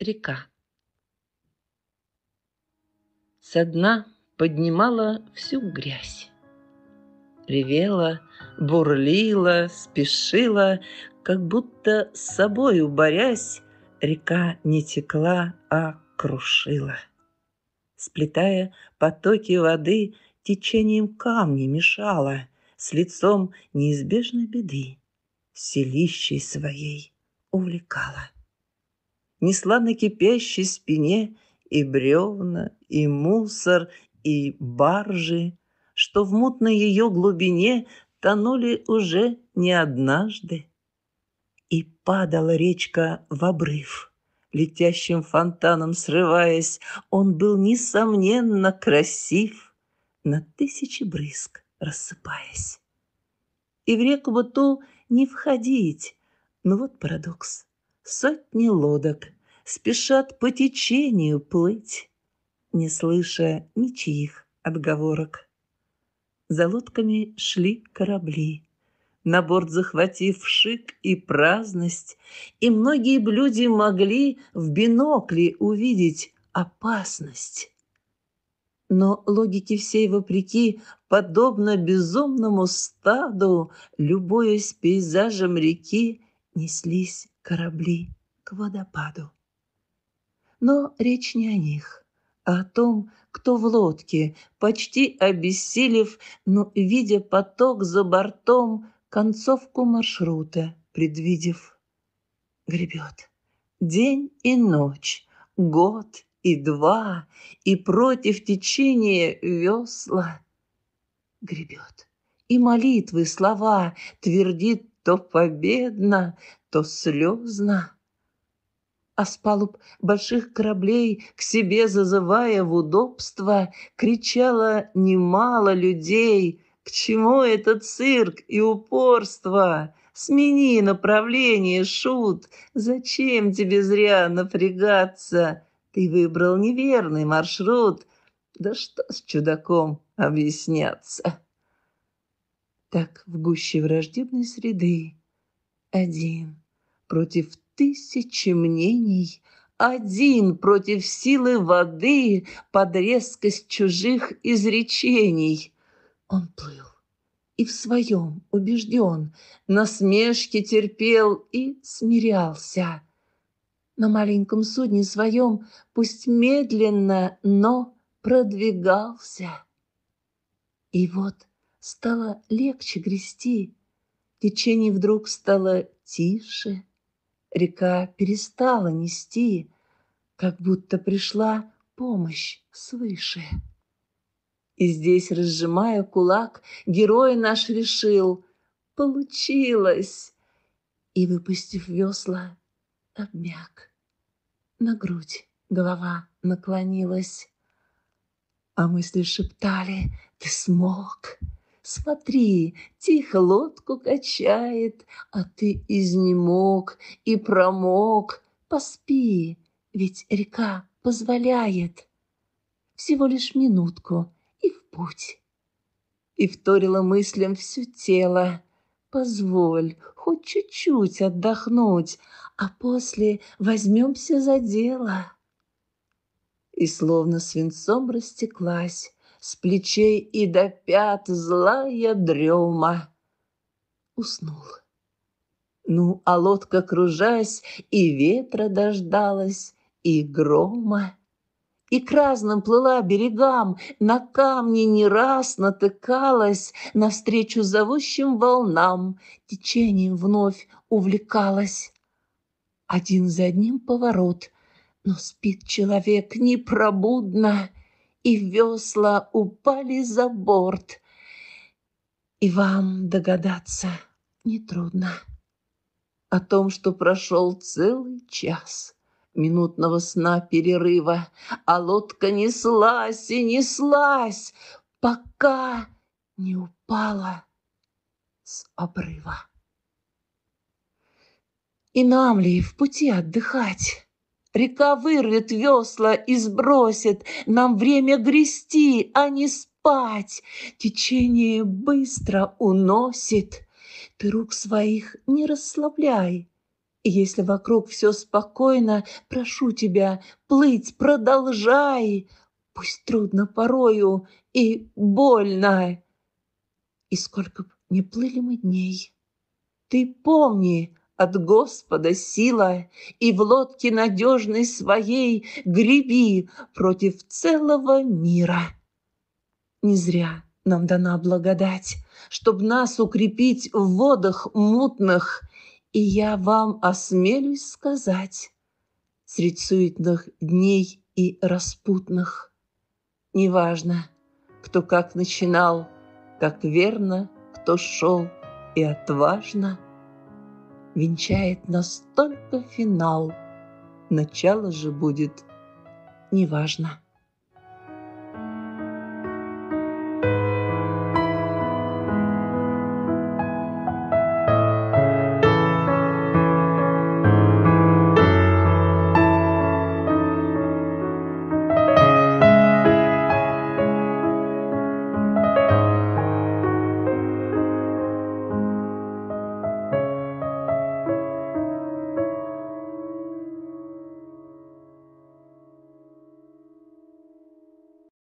река. Со дна поднимала всю грязь. Ревела, бурлила, спешила, как будто с собою борясь, река не текла, а крушила. Сплетая потоки воды, течением камни мешала с лицом неизбежной беды, селищей своей увлекала несла на кипящей спине и бревна, и мусор, и баржи, что в мутной ее глубине тонули уже не однажды. И падала речка в обрыв, летящим фонтаном срываясь. Он был, несомненно, красив, на тысячи брызг рассыпаясь. И в реку бы ту не входить, но вот парадокс. Сотни лодок спешат по течению плыть, не слыша ничьих отговорок. За лодками шли корабли, на борт захватив шик и праздность, и многие блюди могли в бинокле увидеть опасность. Но логике всей вопреки, подобно безумному стаду, любуясь пейзажем реки, неслись корабли к водопаду. Но речь не о них, а о том, кто в лодке, почти обессилев, но видя поток за бортом, концовку маршрута предвидев. Гребет. День и ночь, год и два, и против течения весла гребет. И молитвы, слова твердит то победно, то слезно а с палуб больших кораблей, к себе зазывая в удобство, кричало немало людей. К чему этот цирк и упорство? Смени направление, шут, зачем тебе зря напрягаться? Ты выбрал неверный маршрут. Да что с чудаком объясняться? Так в гуще враждебной среды, один, против тысячи мнений, один против силы воды под резкость чужих изречений. Он плыл и в своем убежден, насмешки терпел и смирялся. На маленьком судне своем, пусть медленно, но продвигался. И вот стало легче грести, течение вдруг стало тише — река перестала нести, как будто пришла помощь свыше. И здесь, разжимая кулак, герой наш решил «Получилось!» И, выпустив весла, обмяк. На грудь голова наклонилась, а мысли шептали «Ты смог!» Смотри, тих лодку качает, А ты изнемог и промок. Поспи, ведь река позволяет. Всего лишь минутку и в путь. И вторила мыслям все тело. Позволь хоть чуть-чуть отдохнуть, А после возьмемся за дело. И словно свинцом растеклась с плечей и до пят злая дрема. Уснул. Ну, а лодка, кружась, и ветра дождалась, и грома. И к разным плыла берегам, на камни не раз натыкалась, навстречу зовущим волнам, течением вновь увлекалась. Один за одним поворот, но спит человек непробудно, и весла упали за борт. И вам догадаться нетрудно о том, что прошел целый час минутного сна перерыва, а лодка неслась и неслась, пока не упала с обрыва. И нам ли в пути отдыхать? Река вырвет весла и сбросит, Нам время грести, а не спать. Течение быстро уносит. Ты рук своих не расслабляй. Если вокруг все спокойно, прошу тебя, плыть продолжай. Пусть трудно порою и больно. И сколько б не плыли мы дней, ты помни, от Господа сила, и в лодке надежной своей греби против целого мира. Не зря нам дана благодать, чтобы нас укрепить в водах мутных, и я вам осмелюсь сказать, средь суетных дней и распутных. Неважно, кто как начинал, как верно, кто шел и отважно – венчает нас только финал. Начало же будет неважно.